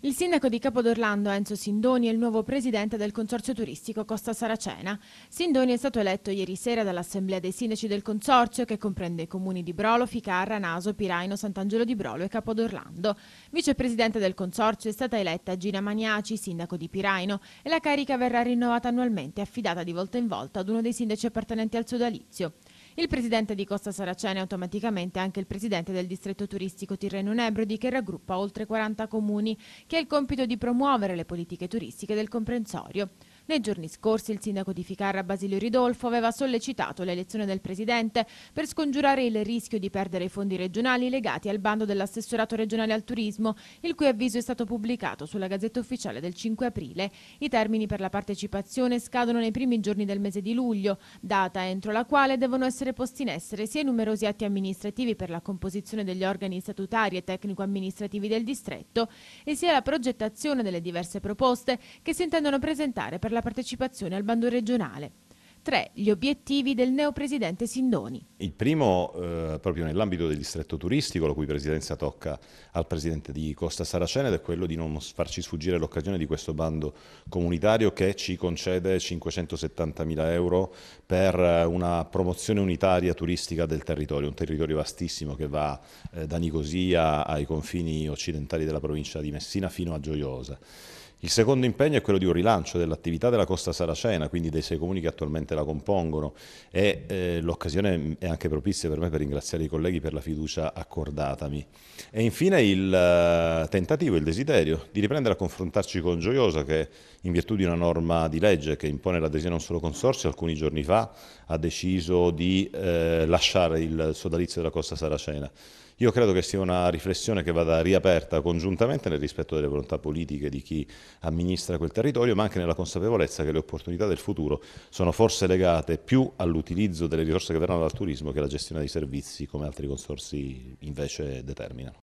Il sindaco di Capodorlando Enzo Sindoni è il nuovo presidente del Consorzio Turistico Costa Saracena. Sindoni è stato eletto ieri sera dall'Assemblea dei Sindaci del Consorzio che comprende i comuni di Brolo, Ficarra, Naso, Piraino, Sant'Angelo di Brolo e Capodorlando. Vicepresidente del Consorzio è stata eletta Gina Maniaci, sindaco di Piraino, e la carica verrà rinnovata annualmente affidata di volta in volta ad uno dei sindaci appartenenti al sodalizio. Il presidente di Costa Saracena è automaticamente anche il presidente del distretto turistico Tirreno Nebrodi che raggruppa oltre 40 comuni, che ha il compito di promuovere le politiche turistiche del comprensorio. Nei giorni scorsi il sindaco di Ficarra Basilio Ridolfo aveva sollecitato l'elezione del presidente per scongiurare il rischio di perdere i fondi regionali legati al bando dell'assessorato regionale al turismo, il cui avviso è stato pubblicato sulla Gazzetta Ufficiale del 5 aprile. I termini per la partecipazione scadono nei primi giorni del mese di luglio, data entro la quale devono essere posti in essere sia i numerosi atti amministrativi per la composizione degli organi statutari e tecnico-amministrativi del distretto e sia la progettazione delle diverse proposte che si intendono presentare per la la partecipazione al bando regionale. Tre, Gli obiettivi del neopresidente Sindoni. Il primo, eh, proprio nell'ambito del distretto turistico, la cui presidenza tocca al presidente di Costa Saracena, ed è quello di non farci sfuggire l'occasione di questo bando comunitario che ci concede 570 mila euro per eh, una promozione unitaria turistica del territorio, un territorio vastissimo che va eh, da Nicosia ai confini occidentali della provincia di Messina fino a Gioiosa. Il secondo impegno è quello di un rilancio dell'attività della costa saracena, quindi dei sei comuni che attualmente la compongono e eh, l'occasione è anche propizia per me per ringraziare i colleghi per la fiducia accordatami. E infine il eh, tentativo, il desiderio di riprendere a confrontarci con Gioiosa che in virtù di una norma di legge che impone l'adesione a un solo consorzio alcuni giorni fa ha deciso di eh, lasciare il sodalizio della costa saracena. Io credo che sia una riflessione che vada riaperta congiuntamente nel rispetto delle volontà politiche di chi amministra quel territorio, ma anche nella consapevolezza che le opportunità del futuro sono forse legate più all'utilizzo delle risorse che verranno dal turismo che alla gestione dei servizi come altri consorsi invece determinano.